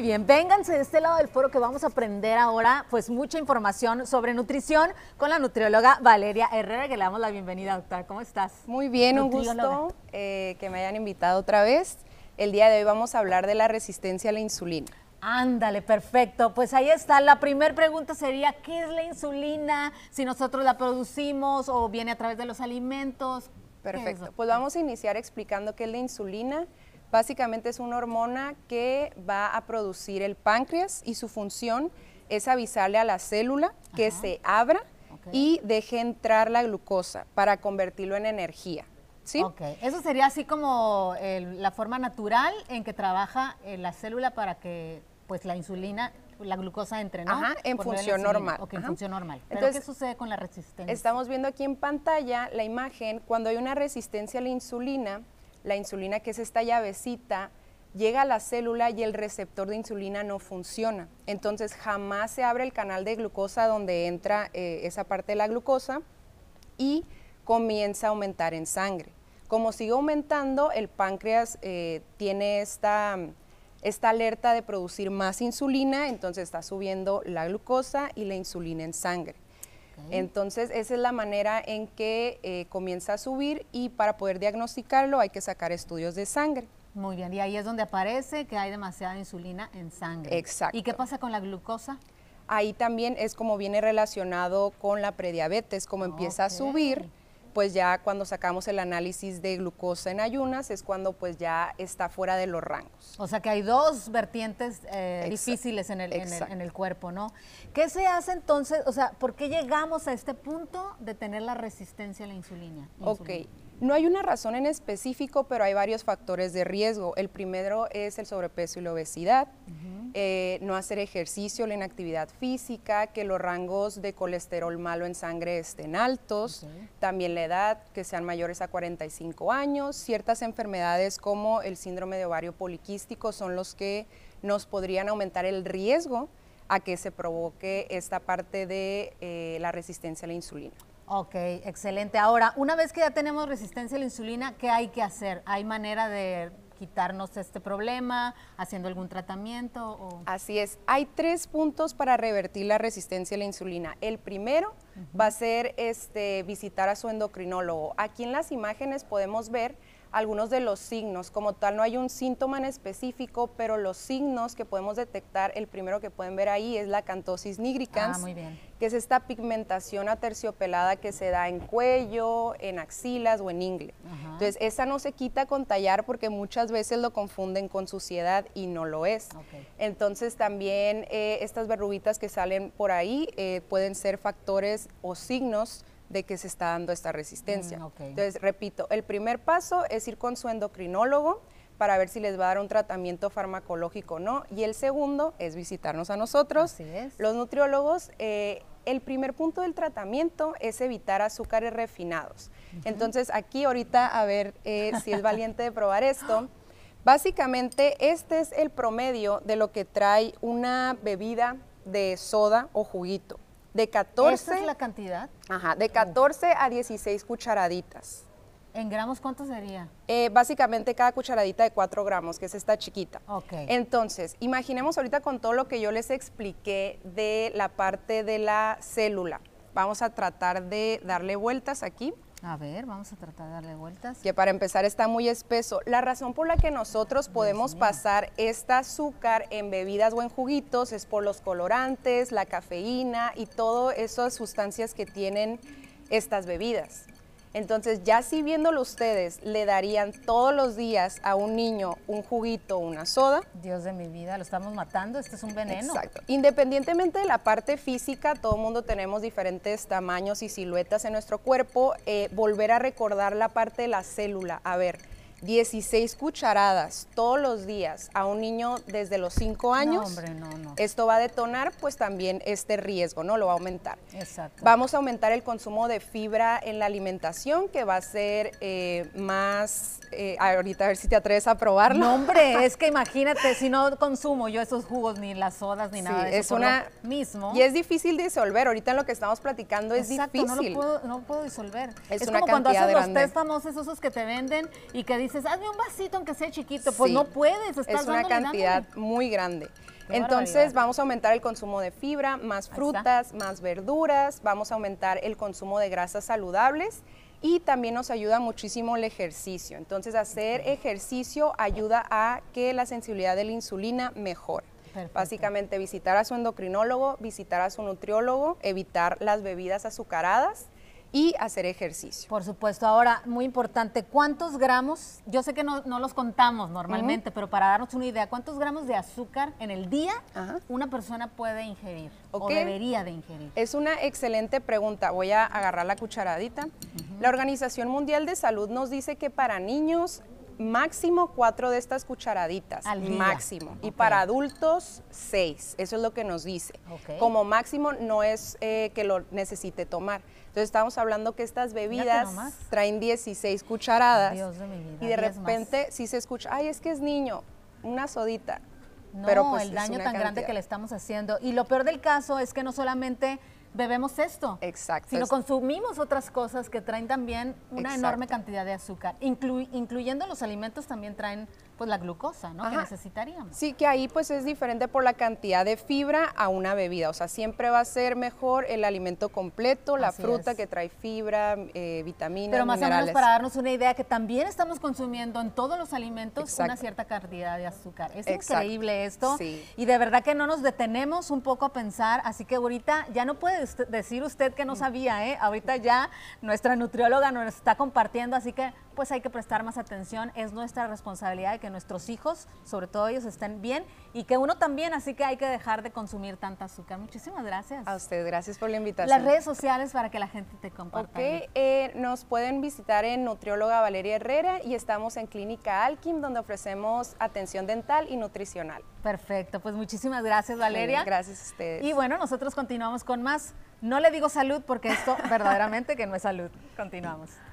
bien, vénganse de este lado del foro que vamos a aprender ahora pues mucha información sobre nutrición con la nutrióloga Valeria Herrera, que le damos la bienvenida, doctora. ¿Cómo estás? Muy bien, un gusto eh, que me hayan invitado otra vez. El día de hoy vamos a hablar de la resistencia a la insulina. Ándale, perfecto. Pues ahí está. La primera pregunta sería, ¿qué es la insulina? Si nosotros la producimos o viene a través de los alimentos. Perfecto. Pues vamos a iniciar explicando qué es la insulina. Básicamente es una hormona que va a producir el páncreas y su función es avisarle a la célula que se abra y deje entrar la glucosa para convertirlo en energía. ¿Sí? Eso sería así como la forma natural en que trabaja eh, la célula para que pues la insulina la glucosa entre, en función normal. en función normal. Entonces, ¿qué sucede con la resistencia? Estamos viendo aquí en pantalla la imagen, cuando hay una resistencia a la insulina, la insulina, que es esta llavecita, llega a la célula y el receptor de insulina no funciona. Entonces jamás se abre el canal de glucosa donde entra eh, esa parte de la glucosa y comienza a aumentar en sangre. Como sigue aumentando, el páncreas eh, tiene esta alerta de producir más insulina, entonces está subiendo la glucosa y la insulina en sangre. Entonces, esa es la manera en que eh, comienza a subir y para poder diagnosticarlo hay que sacar estudios de sangre. Muy bien, y ahí es donde aparece que hay demasiada insulina en sangre. Exacto. ¿Y qué pasa con la glucosa? Ahí también es como viene relacionado con la prediabetes, como empieza a subir pues ya cuando sacamos el análisis de glucosa en ayunas es cuando pues ya está fuera de los rangos. O sea que hay dos vertientes eh, difíciles en el, en, el, cuerpo, ¿no? ¿Qué se hace entonces? O sea, ¿por qué llegamos a este punto de tener la resistencia a la insulina? Ok, no hay una razón en específico, pero hay varios factores de riesgo. El primero es el sobrepeso y la obesidad. Eh, no hacer ejercicio, la inactividad física, que los rangos de colesterol malo en sangre estén altos, también la edad, que sean mayores a 45 años, ciertas enfermedades como el síndrome de ovario poliquístico son los que nos podrían aumentar el riesgo a que se provoque esta parte de eh, la resistencia a la insulina. Ok, excelente. Ahora, una vez que ya tenemos resistencia a la insulina, ¿qué hay que hacer? ¿Hay manera de quitarnos este problema, haciendo algún tratamiento? O... Así es, hay tres puntos para revertir la resistencia a la insulina. El primero va a ser este, visitar a su endocrinólogo. Aquí en las imágenes podemos ver algunos de los signos. Como tal, no hay un síntoma en específico, pero los signos que podemos detectar, el primero que pueden ver ahí es la cantosis nigricans, ah, que es esta pigmentación aterciopelada que se da en cuello, en axilas o en ingle. Entonces, esa no se quita con tallar porque muchas veces lo confunden con suciedad y no lo es. Entonces, también eh, estas verrubitas que salen por ahí eh, pueden ser factores o signos de que se está dando esta resistencia. Mm, Entonces, repito, el primer paso es ir con su endocrinólogo para ver si les va a dar un tratamiento farmacológico o no. Y el segundo es visitarnos a nosotros, los nutriólogos. Eh, el primer punto del tratamiento es evitar azúcares refinados. Entonces, aquí ahorita a ver eh, si es valiente de probar esto. Básicamente, este es el promedio de lo que trae una bebida de soda o juguito. De 14. es la cantidad? Ajá, de 14 a 16 cucharaditas. ¿En gramos cuánto sería? Eh, básicamente cada cucharadita de 4 gramos, que es esta chiquita. Ok. Entonces, imaginemos ahorita con todo lo que yo les expliqué de la parte de la célula. Vamos a tratar de darle vueltas aquí. A ver, vamos a tratar de darle vueltas. Que para empezar está muy espeso. La razón por la que nosotros podemos pasar este azúcar en bebidas o en juguitos es por los colorantes, la cafeína y todas esas sustancias que tienen estas bebidas. Entonces, ya si viéndolo ustedes, le darían todos los días a un niño un juguito, una soda. Dios de mi vida, lo estamos matando, este es un veneno. Exacto. Independientemente de la parte física, todo el mundo tenemos diferentes tamaños y siluetas en nuestro cuerpo, eh, volver a recordar la parte de la célula. A ver, 16 cucharadas todos los días a un niño desde los 5 años, no, hombre, no, no. esto va a detonar pues también este riesgo, ¿no? Lo va a aumentar. Exacto. Vamos a aumentar el consumo de fibra en la alimentación, que va a ser eh, más, eh, ahorita a ver si te atreves a probarlo. No, hombre, es que imagínate, si no consumo yo esos jugos, ni las sodas, ni nada de eso. Es una, mismo. Y es difícil disolver, ahorita en lo que estamos platicando es difícil. No, lo puedo, no puedo disolver. Es, como cuando haces los test famosos esos que te venden y que dicen hazme un vasito aunque sea chiquito, pues no puedes. es una cantidad muy grande. Entonces vamos a aumentar el consumo de fibra, más frutas, más verduras, vamos a aumentar el consumo de grasas saludables y también nos ayuda muchísimo el ejercicio. Entonces hacer ejercicio ayuda a que la sensibilidad de la insulina mejore. Básicamente visitar a su endocrinólogo, visitar a su nutriólogo, evitar las bebidas azucaradas y hacer ejercicio. Por supuesto. Ahora, muy importante, ¿cuántos gramos? Yo sé que no, los contamos normalmente, pero para darnos una idea, ¿cuántos gramos de azúcar en el día una persona puede ingerir o debería de ingerir? Es una excelente pregunta. Voy a agarrar la cucharadita. La Organización Mundial de Salud nos dice que para niños máximo cuatro de estas cucharaditas. Al Máximo. Y para adultos, seis. Eso es lo que nos dice. Como máximo no es eh, que lo necesite tomar. Entonces estamos hablando que estas bebidas traen 16 cucharadas. Dios de y de repente si se escucha, ay, es que es niño, una sodita. No, Pero pues el daño tan grande que le estamos haciendo. Y lo peor del caso es que no solamente bebemos esto. Exacto. Sino consumimos otras cosas que traen también una enorme cantidad de azúcar, incluyendo los alimentos también traen pues la glucosa, ¿no? Que necesitaríamos. Sí, que ahí pues es diferente por la cantidad de fibra a una bebida. O sea, siempre va a ser mejor el alimento completo, la fruta que trae fibra, eh, vitaminas, Pero más o menos para darnos una idea que también estamos consumiendo en todos los alimentos una cierta cantidad de azúcar. Es increíble esto. Y de verdad que no nos detenemos un poco a pensar. Así que ahorita ya no puede decir usted que no mm. sabía, ¿eh? Ahorita ya nuestra nutrióloga nos está compartiendo, así que pues hay que prestar más atención. Es nuestra responsabilidad de que nuestros hijos, sobre todo ellos, estén bien y que uno también, así que hay que dejar de consumir tanta azúcar. Muchísimas gracias. A usted, gracias por la invitación. Las redes sociales para que la gente te comparta. Ok, eh, nos pueden visitar en Nutrióloga Valeria Herrera y estamos en Clínica Alquim, donde ofrecemos atención dental y nutricional. Perfecto, pues muchísimas gracias Valeria. gracias a ustedes. Y bueno, nosotros continuamos con más. No le digo salud porque esto verdaderamente que no es salud. Continuamos.